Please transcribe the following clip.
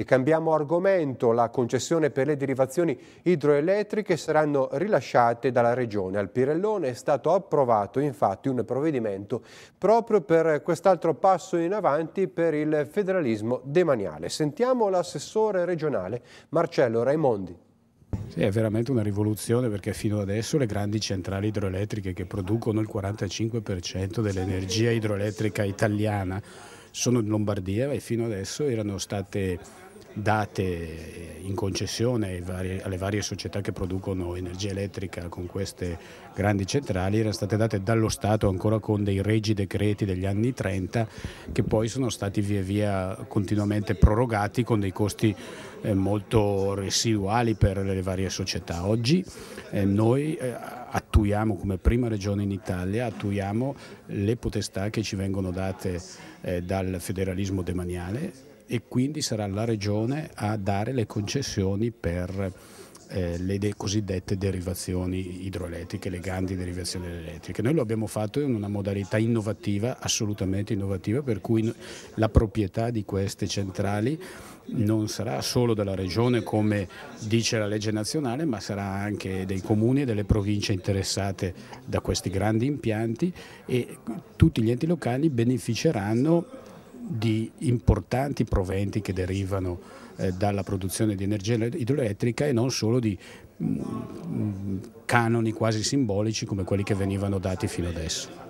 E cambiamo argomento, la concessione per le derivazioni idroelettriche saranno rilasciate dalla Regione. Al Pirellone è stato approvato infatti un provvedimento proprio per quest'altro passo in avanti per il federalismo demaniale. Sentiamo l'assessore regionale Marcello Raimondi. Sì, è veramente una rivoluzione perché fino adesso le grandi centrali idroelettriche che producono il 45% dell'energia idroelettrica italiana sono in Lombardia e fino adesso erano state date in concessione alle varie società che producono energia elettrica con queste grandi centrali erano state date dallo Stato ancora con dei regi decreti degli anni 30 che poi sono stati via via continuamente prorogati con dei costi eh, molto residuali per le varie società. Oggi eh, noi eh, attuiamo come prima regione in Italia, attuiamo le potestà che ci vengono date dal federalismo demaniale e quindi sarà la Regione a dare le concessioni per eh, le de cosiddette derivazioni idroelettriche, le grandi derivazioni elettriche. Noi lo abbiamo fatto in una modalità innovativa, assolutamente innovativa, per cui la proprietà di queste centrali non sarà solo della regione come dice la legge nazionale, ma sarà anche dei comuni e delle province interessate da questi grandi impianti e tutti gli enti locali beneficeranno di importanti proventi che derivano eh, dalla produzione di energia idroelettrica e non solo di mh, mm, canoni quasi simbolici come quelli che venivano dati fino adesso.